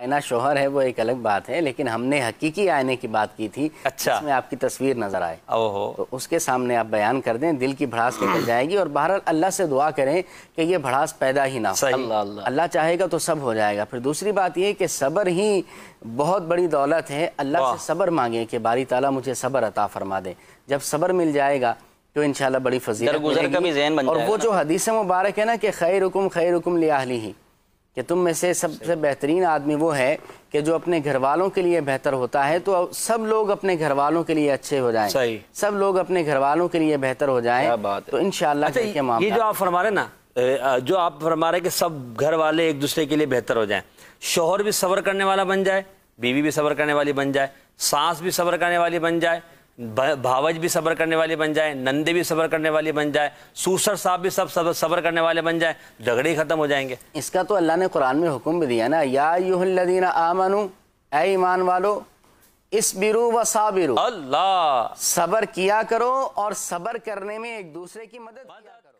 आयना शोहर है वो एक अलग बात है लेकिन हमने हकीकी आयने की बात की थी अच्छा इसमें आपकी तस्वीर नजर आए ओहो तो उसके सामने आप बयान कर दें दिल की भड़ास निकल जाएगी और बहरहाल अल्लाह से दुआ करें कि ये भड़ास पैदा ही ना हो अल्लाह चाहेगा तो सब हो जाएगा फिर दूसरी बात यह कि सबर ही बहुत बड़ी दौलत है अल्लाह से सबर मांगे कि बारी ताला मुझे सबर अता फरमा दे जब सबर मिल जाएगा तो इनशाला बड़ी फजीलत और वो जो हदीस मुबारक है ना कि खैर हुकुम खैर हुकुम ही कि तुम में से सबसे बेहतरीन आदमी वो है कि जो अपने घर वालों के लिए बेहतर होता है तो सब लोग अपने घर वालों के लिए अच्छे हो जाएं सही सब लोग अपने घर वालों के लिए बेहतर हो जाएं तो इंशाल्लाह अच्छा, ये जो आप फरमा रहे ना जो आप फरमा रहे कि सब घर वाले एक दूसरे के लिए बेहतर हो जाए शोहर भी सबर करने वाला बन जाए बीवी भी सबर करने वाली बन जाए सास भी सबर करने वाली बन जाए भावज भी सब्र करने वाले बन जाए नंदे भी सब्र करने वाले बन जाए सूसर साहब भी सब सब्र करने वाले बन जाए झगड़े ख़त्म हो जाएंगे इसका तो अल्लाह ने कुरान में हुक्म भी दिया ना यादीन आमनु ए ईमान वालो इस बिरु व साबिरु अल्लाह सब्र किया करो और सब्र करने में एक दूसरे की मदद